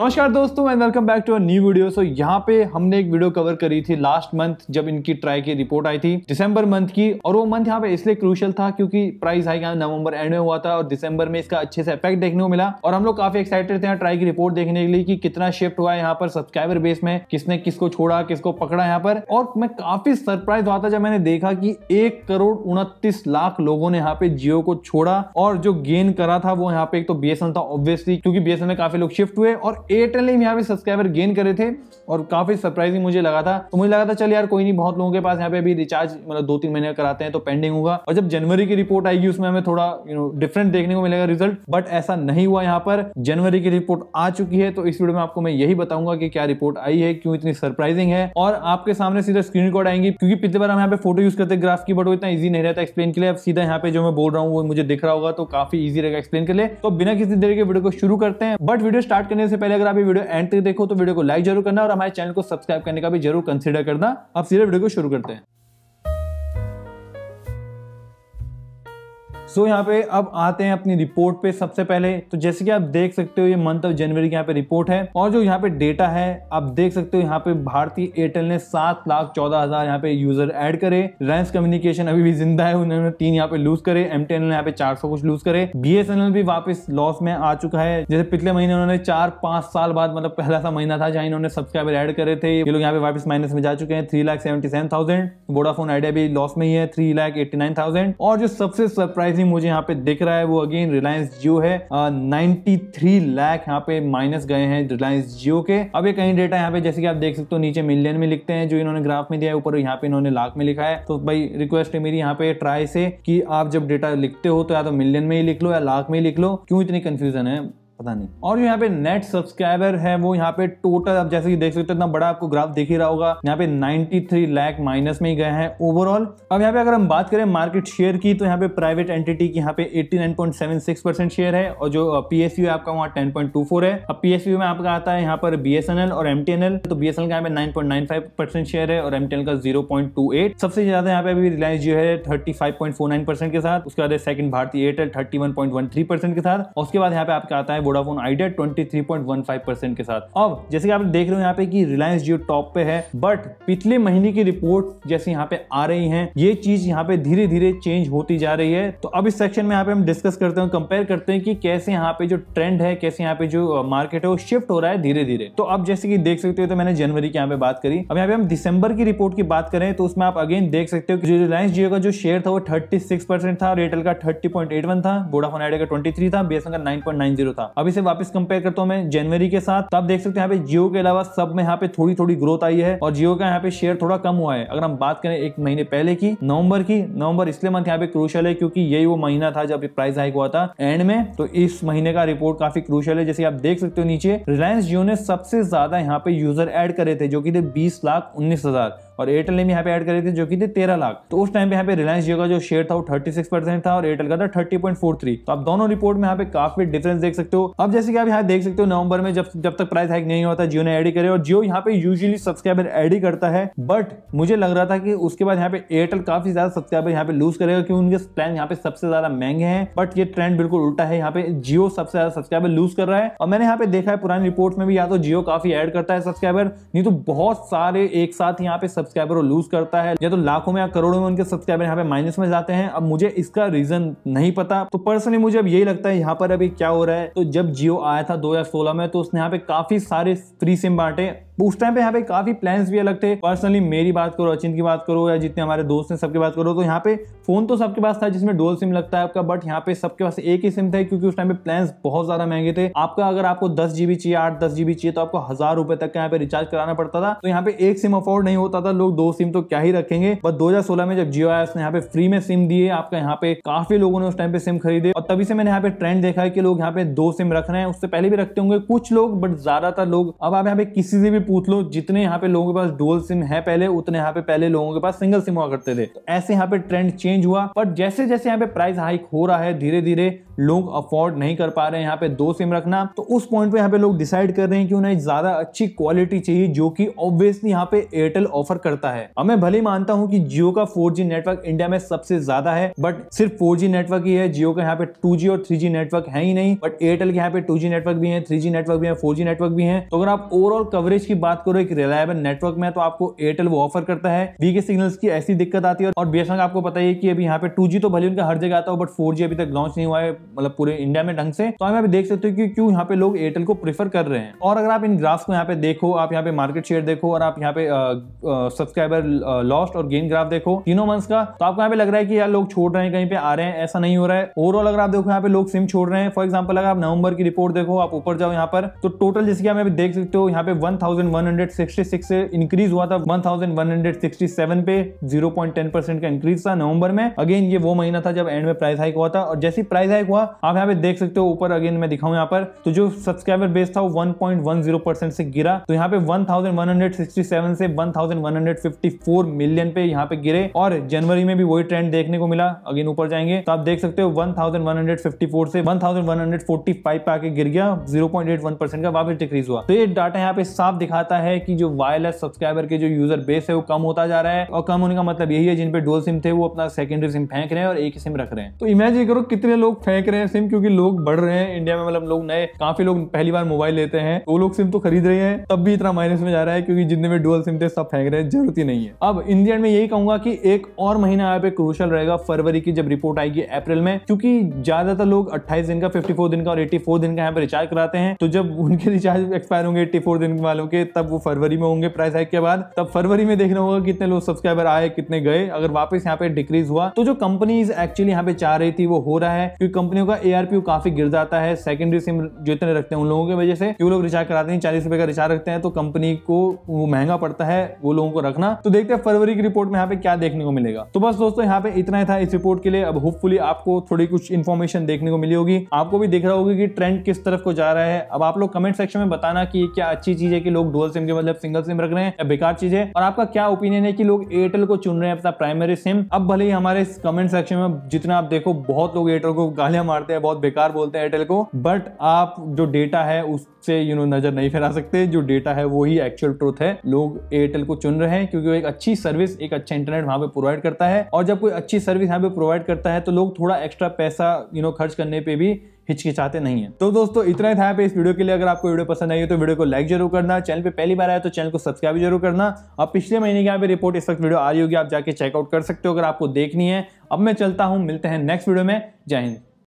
नमस्कार दोस्तों and welcome back to a new video so यहाँ पे हमने एक वीडियो कवर करी थी लास्ट मंथ जब इनकी ट्राई की रिपोर्ट आई थी दिसंबर मंथ की और वो मंथ यहाँ पे इसलिए क्रूशल था क्योंकि प्राइस हाई यहाँ नवंबर एंड में हुआ था और दिसंबर में इसका अच्छे से इफेक्ट देखने को मिला और हम लोग काफी एक्साइटेड थे यहाँ ट्राई की रिपोर्ट देखने के लिए कि कितना शिफ्ट हुआ यहाँ पर सब्सक्राइबर बेस में किसने किसको छोड़ा किसको पकड़ा यहाँ पर और मैं काफी सरप्राइज हुआ था जब मैंने देखा की एक करोड़ उनतीस लाख लोगों ने यहाँ पे जियो को छोड़ा और जो गेन करा था वो यहाँ पे एक तो बी था ऑब्वियसली क्योंकि बी में काफी लोग शिफ्ट हुए और एयरटेल ने यहाँ पे सब्सक्राइबर गेन करे थे और काफी सरप्राइजिंग मुझे लगा था तो मुझे लगा था चल यार कोई नहीं बहुत लोगों के पास यहाँ पे अभी रिचार्ज मतलब दो तीन महीने कराते हैं तो पेंडिंग होगा और जब जनवरी की रिपोर्ट आएगी उसमें हमें थोड़ा यू नो डिफरेंट देखने को मिलेगा रिजल्ट बट ऐसा नहीं हुआ यहाँ पर जनवरी की रिपोर्ट आ चुकी है तो इस वीडियो में आपको मैं यही बताऊंगा कि क्या रिपोर्ट आई है क्यों इतनी सरप्राइजिंग है और आपके सामने सीधा स्क्रीन रिकॉर्ड आएंगी क्योंकि पिछले बार हम यहाँ पे फोटो यूज करते ग्राफ की बट इतना ईजी नहीं रहता एक्सप्लेन के लिए अब सीधा यहाँ पे जो मैं बोल रहा हूँ वो मुझे दिख रहा होगा तो काफी ईजी रहेगा एक्सप्लेन के लिए तो बिना किसी देर के वीडियो को शुरू करते हैं बट वीडियो स्टार्ट करने से पहले फाइनली अगर आप वीडियो एंड तक देखो तो वीडियो को लाइक जरूर करना और हमारे चैनल को सब्सक्राइब करने का भी जरूर कंसिडर करना अब सीधे वीडियो को शुरू करते हैं सो so, यहाँ पे अब आते हैं अपनी रिपोर्ट पे सबसे पहले तो जैसे कि आप देख सकते हो ये मंथ ऑफ जनवरी की यहाँ पे रिपोर्ट है और जो यहाँ पे डेटा है आप देख सकते हो यहाँ पे भारतीय एयरटेल ने सात लाख चौदह हजार यहाँ पे यूजर ऐड करे रिलायंस कम्युनिकेशन अभी भी जिंदा है उन्होंने तीन यहाँ पे लूज करे एम एल यहाँ पे चार कुछ लूज करे एल भी वापस लॉस में आ चुका है जैसे पिछले महीने उन्होंने चार पांच साल बाद मतलब पहला सा महीना था जहाँ इन्होंने सब्सक्राइबर एड करे थे ये लोग यहाँ पे वापस माइनस में जा चुके हैं three lakh seventy seven thousand Vodafone Idea भी लॉस में ही है three lakh eighty nine thousand और जो सबसे सरप्राइज प्राइसिंग मुझे यहाँ पे दिख रहा है वो अगेन रिलायंस जियो है नाइनटी थ्री लैख यहाँ पे माइनस गए हैं रिलायंस जियो के अब ये कहीं डेटा यहाँ पे जैसे कि आप देख सकते हो नीचे मिलियन में लिखते हैं जो इन्होंने ग्राफ में दिया है ऊपर यहाँ पे इन्होंने लाख में लिखा है तो भाई रिक्वेस्ट है मेरी यहाँ पे ट्राई से कि आप जब डेटा लिखते हो तो या तो मिलियन में ही लिख लो या लाख में ही लिख लो क्यों इतनी कंफ्यूजन है पता नहीं और जो यहाँ पे नेट सब्सक्राइबर है वो यहाँ पे टोटल आप जैसे कि देख सकते हो इतना बड़ा आपको ग्राफ देख ही रहा होगा यहाँ पे 93 लाख माइनस में ही गए हैं ओवरऑल अब यहाँ पे अगर हम बात करें मार्केट शेयर की तो यहाँ पे प्राइवेट एंटिटी की यहाँ पे 89.76 परसेंट शेयर है और जो पीएसयू है आपका वहाँ टेन है अब पीएसयू में आपका आता है यहाँ पर बी और एम टी एन एल तो बी एस एन का यहाँ पे नाइन शेयर है और एम टी एन का जीरो सबसे ज्यादा यहाँ पे अभी रिलायंस जो है थर्टी के साथ उसके बाद सेकंड भारतीय एयरटेल थर्टी के साथ उसके बाद यहाँ पे आपका आता है वोडाफोन आइडिया 23.15 परसेंट के साथ अब जैसे कि आप देख रहे हो यहाँ पे कि रिलायंस जियो टॉप पे है बट पिछले महीने की रिपोर्ट जैसे यहाँ पे आ रही है ये चीज यहाँ पे धीरे धीरे चेंज होती जा रही है तो अब इस सेक्शन में यहाँ पे हम डिस्कस करते हैं कंपेयर करते हैं कि कैसे यहाँ पे जो ट्रेंड है कैसे यहाँ पे जो मार्केट है वो शिफ्ट हो रहा है धीरे धीरे तो अब जैसे कि देख सकते हो तो मैंने जनवरी की यहाँ पे बात करी अब यहाँ पे हम दिसंबर की रिपोर्ट की बात करें तो उसमें आप अगेन देख सकते हो कि रिलायंस जियो का जो शेयर था वो थर्टी था और एयरटेल का थर्टी था वोडाफोन आइडिया का ट्वेंटी था बी का नाइन था अब इसे वापस कंपेयर करता हूं मैं जनवरी के साथ तब तो आप देख सकते हैं यहाँ पे जियो के अलावा सब में यहाँ पे थोड़ी थोड़ी ग्रोथ आई है और जियो का यहाँ पे शेयर थोड़ा कम हुआ है अगर हम बात करें एक महीने पहले की नवंबर की नवंबर इसलिए मंथ यहाँ पे क्रूशल है क्योंकि यही वो महीना था जब प्राइस हाइक हुआ था एंड में तो इस महीने का रिपोर्ट काफी क्रूशल है जैसे आप देख सकते हो नीचे रिलायंस जियो ने सबसे ज्यादा यहाँ पे यूजर एड करे थे जो कि थे बीस लाख उन्नीस हजार और एयरटेल ने भी यहाँ पे ऐड करे थी जो कि थी तेरह लाख तो उस टाइम पे यहाँ पे रिलायंस जियो का जो शेयर था वो थर्टी सिक्स परसेंट था और एयरटेल का था थर्टी पॉइंट फोर थ्री तो आप दोनों रिपोर्ट में यहाँ पे काफी डिफरेंस देख सकते हो अब जैसे कि आप यहाँ देख सकते हो नवंबर में जब जब तक प्राइस हाइक नहीं होता जियो ने एड करे और जियो यहाँ पे यूजली सब्सक्राइबर एड ही करता है बट मुझे लग रहा था कि उसके बाद यहाँ पे एयरटेल काफी ज्यादा सब्सक्राइबर यहाँ पे लूज करेगा क्योंकि उनके प्लान यहाँ पे सबसे ज्यादा महंगे हैं बट ये ट्रेंड बिल्कुल उल्टा है यहाँ पे जियो सबसे ज्यादा सब्सक्राइबर लूज कर रहा है और मैंने यहाँ पे देखा है पुरानी रिपोर्ट में भी या तो जियो काफी एड करता है सब्सक्राइबर नहीं तो बहुत सारे एक साथ यहाँ पे सब सब्सक्राइबर वो लूज करता है या तो लाखों में या करोड़ों में उनके सब्सक्राइबर यहाँ पे माइनस में जाते हैं अब मुझे इसका रीजन नहीं पता तो पर्सनली मुझे अब यही लगता है यहाँ पर अभी क्या हो रहा है तो जब जियो आया था दो में तो उसने यहाँ पे काफी सारे फ्री सिम बांटे उस टाइम पे यहाँ पे काफी प्लान भी अलग थे पर्सनली मेरी बात करो अचिन की बात करो या जितने हमारे दोस्त हैं सबकी बात करो तो यहाँ पे फोन तो सबके पास था जिसमें डोल सिम लगता है आपका बट यहाँ पे सबके पास एक ही सिम था क्योंकि उस टाइम पे प्लान बहुत ज्यादा महंगे थे आपका अगर आपको दस जीबी चाहिए आठ दस जीबी चाहिए तो आपको हजार रुपए तक का यहाँ पे रिचार्ज कराना पड़ता था तो यहाँ पे एक सिम अफोर्ड नहीं होता था लोग दो सिम तो क्या ही रखेंगे बट दो में जब जियो आया उसने यहाँ पे फ्री में सिम दिए आपका यहाँ पे काफी लोगों ने उस टाइम पे सिम खरीदे और तभी से मैंने यहाँ पे ट्रेंड देखा है कि लोग यहाँ पे दो सिम रख रहे हैं उससे पहले भी रखते होंगे कुछ लोग बट ज्यादातर लोग अब आप यहाँ पे किसी से भी पूछ लो जितने यहाँ पे लोगों के पास डुअल सिम है पहले उतने यहाँ पे पहले लोगों के पास सिंगल सिम हुआ करते थे तो ऐसे यहाँ पे ट्रेंड चेंज हुआ बट जैसे जैसे यहाँ पे प्राइस हाइक हो रहा है धीरे धीरे लोग अफोर्ड नहीं कर पा रहे हैं यहाँ पे दो सिम रखना तो उस पॉइंट पे यहाँ पे लोग डिसाइड कर रहे हैं कि उन्हें ज्यादा अच्छी क्वालिटी चाहिए जो कि ऑब्वियसली यहाँ पे एयरटेल ऑफर करता है अब मैं भले मानता हूँ कि जियो का 4G नेटवर्क इंडिया में सबसे ज्यादा है बट सिर्फ 4G नेटवर्क ही है जियो का यहाँ पे टू और थ्री नेटवर्क है ही नहीं बट एयरटेल के यहाँ पे टू नेटवर्क भी है थ्री नेटवर्क भी है फोर नेटवर्क भी है तो अगर आप ओवरऑल कवरेज की बात करो एक रिलायबल नेटवर्क में तो आपको एयरटेल वो ऑफर करता है वीके सिग्नल की ऐसी दिक्कत आती है और बेशक आपको पता ही कि अभी यहाँ पे टू तो भले उनका हर जगह आता हो बट फोर अभी तक लॉन्च नहीं हुआ है मतलब पूरे इंडिया में ढंग से तो हम यहाँ देख सकते हो कि क्यों यहाँ पे लोग एयरटेल को प्रीफर कर रहे हैं और अगर आप इन ग्राफ्स को यहाँ पे देखो आप यहाँ पे मार्केट शेयर देखो और आप यहाँ पे सब्सक्राइबर लॉस्ट और गेन ग्राफ देखो तीनों मंथ्स का तो आपको यहाँ पे लग रहा है कि यार लोग छोड़ रहे हैं कहीं पे आ रहे हैं ऐसा नहीं हो रहा है ओवरऑल अगर आप देखो यहाँ पे लोग सिम छोड़ रहे हैं फॉर एग्जाम्पल अगर आप नवंबर की रिपोर्ट देखो आप ऊपर जाओ यहाँ पर तो टोटल जिसके कि आप देख सकते हो यहाँ पे वन 1166 से इंक्रीज हुआ था 1167 पे 0.10 परसेंट का इंक्रीज था नवंबर में अगेन ये वो महीना था जब एंड में प्राइस हाइक हुआ था और जैसी प्राइस हाइक हुआ आप यहाँ पे देख सकते हो ऊपर अगेन मैं दिखाऊँ यहाँ पर तो जो सब्सक्राइबर बेस था वो वन परसेंट से गिरा तो यहाँ पे वन से वन मिलियन पे यहाँ पे गिरे और जनवरी में भी वही ट्रेंड देखने को मिला अगेन ऊपर जाएंगे तो आप देख सकते हो 1154 से 1145 पे आके गिर गया 0.81 परसेंट का वापस डिक्रीज हुआ तो ये डाटा यहाँ पे साफ दिखा दिखाता है कि जो वायरलेस सब्सक्राइबर के जो यूजर बेस है वो कम होता जा रहा है और कम होने का मतलब यही है जिनपे डोल सिम थे वो अपना सेकेंडरी सिम फेंक रहे हैं और एक ही सिम रख रहे हैं तो इमेजिन करो कितने लोग फेंक रहे हैं सिम क्योंकि लोग बढ़ रहे हैं इंडिया में मतलब लोग नए काफी लोग पहली बार मोबाइल लेते हैं वो लोग सिम तो खरीद रहे हैं तब भी इतना माइनस में जा रहा है क्योंकि जितने भी डुअल सिम थे सब फेंक रहे हैं जरूरत ही नहीं है अब इंडियन में यही कहूंगा कि एक और महीना यहाँ पे क्रूशल रहेगा फरवरी की जब रिपोर्ट आएगी अप्रैल में क्योंकि ज्यादातर लोग अट्ठाईस दिन का फिफ्टी दिन का और एट्टी दिन का यहाँ पे रिचार्ज कराते हैं तो जब उनके रिचार्ज एक्सपायर होंगे एट्टी दिन वालों के तब वो फरवरी में होंगे प्राइस हाइक के बाद तब फरवरी में देखना होगा कितने लोग सब्सक्राइबर आए कितने गए अगर वापस यहाँ पे डिक्रीज हुआ तो जो कंपनीज एक्चुअली यहाँ पे चाह रही थी वो हो रहा है क्योंकि कंपनियों का एआरपी काफी गिर जाता है सेकेंडरी सिम जितने रखते हैं उन लोगों की वजह से क्यों लोग रिचार्ज कराते हैं चालीस रुपए का रिचार्ज रखते हैं तो कंपनी को वो महंगा पड़ता है वो लोगों को रखना तो देखते हैं फरवरी की रिपोर्ट में यहाँ पे क्या देखने को मिलेगा तो बस दोस्तों यहाँ पे इतना ही था इस रिपोर्ट के लिए अब होपफुली आपको थोड़ी कुछ इन्फॉर्मेशन देखने को मिली होगी आपको भी देख रहा होगी कि ट्रेंड किस तरफ को जा रहा है अब आप लोग कमेंट सेक्शन में बताना कि क्या अच्छी चीज है कि लोग डुअल सिम के मतलब सिंगल सिम रख रहे हैं बेकार चीज है और आपका क्या ओपिनियन है कि लोग एयरटेल को चुन रहे हैं अपना प्राइमरी सिम अब भले ही हमारे कमेंट सेक्शन में जितना आप देखो बहुत लोग एयरटेल को गालियां मारते हैं बहुत बेकार बोलते हैं एयरटेल को बट आप जो डेटा है उस से यू नो नजर नहीं फैला सकते जो डेटा है वो ही एक्चुअल ट्रूथ है लोग एयरटेल को चुन रहे हैं क्योंकि वो एक अच्छी सर्विस एक अच्छा इंटरनेट वहां पे प्रोवाइड करता है और जब कोई अच्छी सर्विस यहाँ पे प्रोवाइड करता है तो लोग थोड़ा एक्स्ट्रा पैसा यू नो खर्च करने पे भी हिचकिचाते नहीं है तो दोस्तों इतना ही था पे इस वीडियो के लिए अगर आपको वीडियो पसंद आई हो तो वीडियो को लाइक जरूर करना चैनल पे पहली बार आया तो चैनल को सब्सक्राइब जरूर करना और पिछले महीने की यहाँ पे रिपोर्ट इस वक्त वीडियो आ रही होगी आप जाके चेकआउट कर सकते हो अगर आपको देखनी है अब मैं चलता हूँ मिलते हैं नेक्स्ट वीडियो में जय हिंद